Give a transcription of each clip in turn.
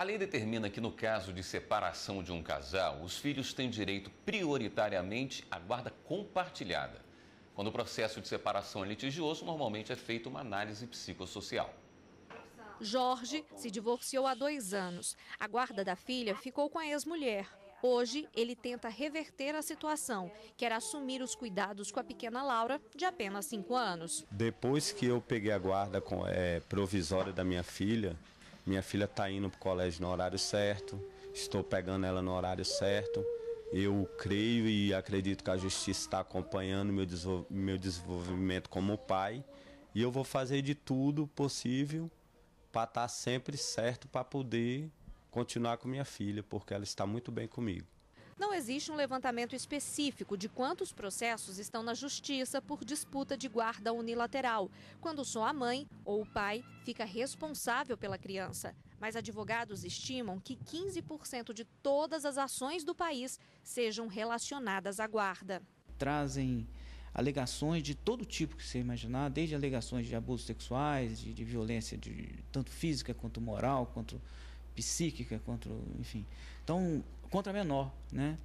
A lei determina que, no caso de separação de um casal, os filhos têm direito prioritariamente à guarda compartilhada. Quando o processo de separação é litigioso, normalmente é feita uma análise psicossocial. Jorge se divorciou há dois anos. A guarda da filha ficou com a ex-mulher. Hoje, ele tenta reverter a situação, quer assumir os cuidados com a pequena Laura, de apenas cinco anos. Depois que eu peguei a guarda eh, provisória da minha filha, minha filha está indo para o colégio no horário certo, estou pegando ela no horário certo. Eu creio e acredito que a justiça está acompanhando meu, meu desenvolvimento como pai e eu vou fazer de tudo possível para estar tá sempre certo para poder continuar com minha filha, porque ela está muito bem comigo. Não existe um levantamento específico de quantos processos estão na justiça por disputa de guarda unilateral, quando só a mãe ou o pai fica responsável pela criança. Mas advogados estimam que 15% de todas as ações do país sejam relacionadas à guarda. Trazem alegações de todo tipo que você imaginar, desde alegações de abusos sexuais, de, de violência de, tanto física quanto moral, quanto psíquica, contra, enfim, então contra menor, né?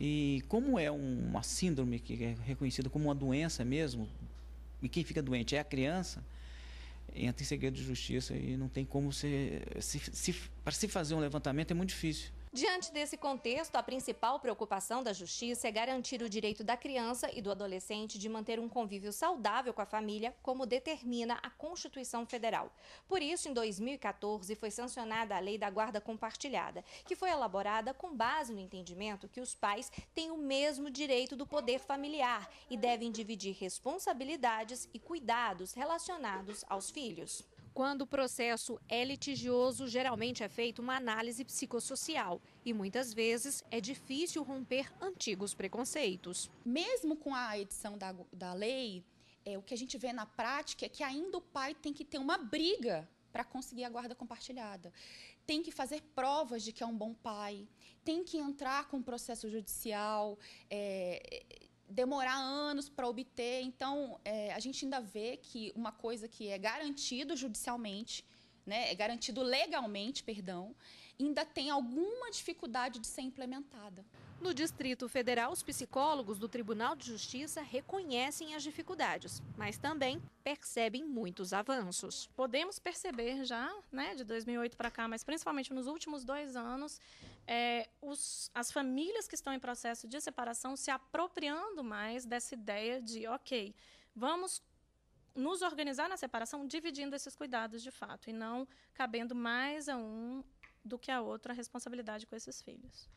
E como é uma síndrome que é reconhecida como uma doença mesmo, e quem fica doente é a criança, entra em segredo de justiça e não tem como se, se, se para se fazer um levantamento é muito difícil. Diante desse contexto, a principal preocupação da Justiça é garantir o direito da criança e do adolescente de manter um convívio saudável com a família, como determina a Constituição Federal. Por isso, em 2014, foi sancionada a Lei da Guarda Compartilhada, que foi elaborada com base no entendimento que os pais têm o mesmo direito do poder familiar e devem dividir responsabilidades e cuidados relacionados aos filhos. Quando o processo é litigioso, geralmente é feita uma análise psicossocial e muitas vezes é difícil romper antigos preconceitos. Mesmo com a edição da, da lei, é, o que a gente vê na prática é que ainda o pai tem que ter uma briga para conseguir a guarda compartilhada. Tem que fazer provas de que é um bom pai, tem que entrar com o processo judicial. É, demorar anos para obter. Então, é, a gente ainda vê que uma coisa que é garantida judicialmente né, é garantido legalmente, perdão, ainda tem alguma dificuldade de ser implementada. No Distrito Federal, os psicólogos do Tribunal de Justiça reconhecem as dificuldades, mas também percebem muitos avanços. Podemos perceber já, né, de 2008 para cá, mas principalmente nos últimos dois anos, é, os, as famílias que estão em processo de separação se apropriando mais dessa ideia de, ok, vamos nos organizar na separação, dividindo esses cuidados de fato, e não cabendo mais a um do que a outro a responsabilidade com esses filhos.